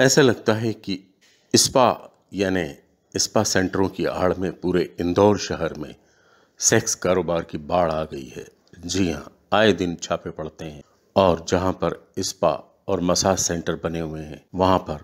ऐसा लगता है कि इस्पा यानि स्पा सेंटरों की आड़ में पूरे इंदौर शहर में सेक्स कारोबार की बाढ़ आ गई है जी हाँ आए दिन छापे पड़ते हैं और जहाँ पर इस्पा और मसाज सेंटर बने हुए हैं वहाँ पर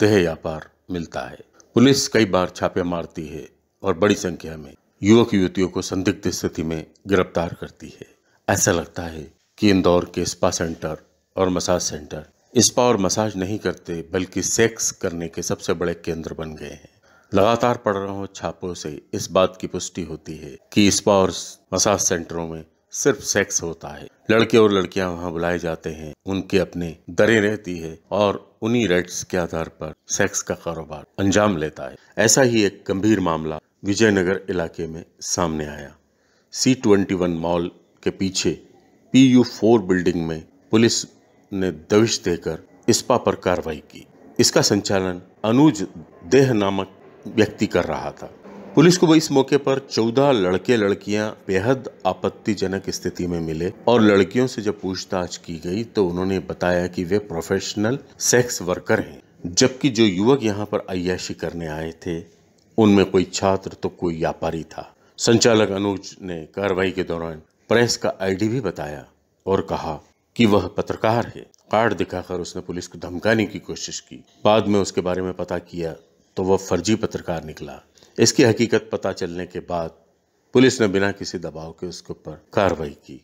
देह व्यापार मिलता है पुलिस कई बार छापे मारती है और बड़ी संख्या में युवक युवतियों को संदिग्ध स्थिति में गिरफ्तार करती है ऐसा लगता है कि इंदौर के स्पा सेंटर और मसाज सेंटर स्पा और मसाज नहीं करते बल्कि सेक्स करने के सबसे बड़े केंद्र बन गए हैं लगातार पड़ रहे छापों से इस बात की पुष्टि होती है कि स्पा और मसाज सेंटरों में सिर्फ सेक्स होता है लड़के और लड़कियां वहां बुलाए जाते हैं उनके अपने दरें रहती है और उन्हीं रेट्स के आधार पर सेक्स का कारोबार अंजाम लेता है ऐसा ही एक गंभीर मामला विजयनगर इलाके में सामने आया सी ट्वेंटी वन मॉल के पीछे पी यू फोर बिल्डिंग में पुलिस ने दविश देकर इस्पा पर कार्रवाई की इसका संचालन अनुज देह नामक व्यक्ति कर रहा था पुलिस को इस मौके पर 14 लड़के लड़कियां बेहद आपत्तिजनक स्थिति में मिले और लड़कियों से जब पूछताछ की गई तो उन्होंने बताया कि वे प्रोफेशनल सेक्स वर्कर हैं जबकि जो युवक यहां पर अयाशी करने आए थे उनमें कोई छात्र तो कोई व्यापारी था संचालक अनुज ने कार्रवाई के दौरान प्रेस का आईडी भी बताया और कहा कि वह पत्रकार है कार्ड दिखाकर उसने पुलिस को धमकाने की कोशिश की बाद में उसके बारे में पता किया तो वह फर्जी पत्रकार निकला इसकी हकीकत पता चलने के बाद पुलिस ने बिना किसी दबाव के उसके ऊपर कार्रवाई की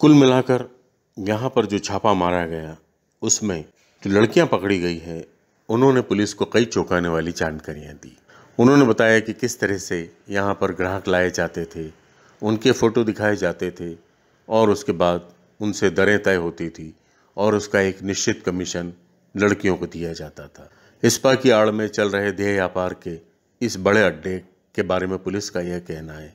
कुल मिलाकर यहाँ पर जो छापा मारा गया उसमें जो लड़कियाँ पकड़ी गई हैं उन्होंने पुलिस को कई चौंकाने वाली जानकारियाँ दी उन्होंने बताया कि किस तरह से यहाँ पर ग्राहक लाए जाते थे उनके फ़ोटो दिखाए जाते थे और उसके बाद उनसे दरें तय होती थी और उसका एक निश्चित कमीशन लड़कियों को दिया जाता था इस्पा की आड़ में चल रहे देह व्यापार के इस बड़े अड्डे के बारे में पुलिस का यह कहना है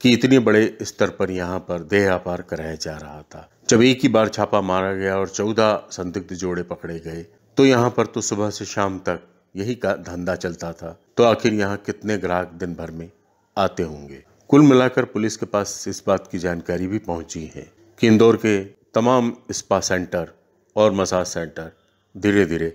कि इतने बड़े स्तर पर यहाँ पर देह व्यापार कराया जा रहा था जब एक ही बार छापा मारा गया और चौदह संदिग्ध जोड़े पकड़े गए तो यहाँ पर तो सुबह से शाम तक यही का धंधा चलता था तो आखिर यहाँ कितने ग्राहक दिन भर में आते होंगे कुल मिलाकर पुलिस के पास इस बात की जानकारी भी पहुंची है कि इंदौर के तमाम स्पा सेंटर और मसाज सेंटर धीरे धीरे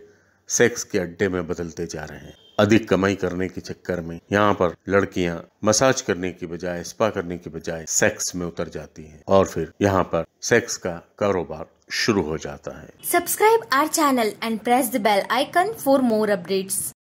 सेक्स के अड्डे में बदलते जा रहे हैं अधिक कमाई करने के चक्कर में यहाँ पर लड़कियाँ मसाज करने की बजाय स्पा करने की बजाय सेक्स में उतर जाती हैं और फिर यहाँ पर सेक्स का कारोबार शुरू हो जाता है subscribe our channel and press the bell icon for more updates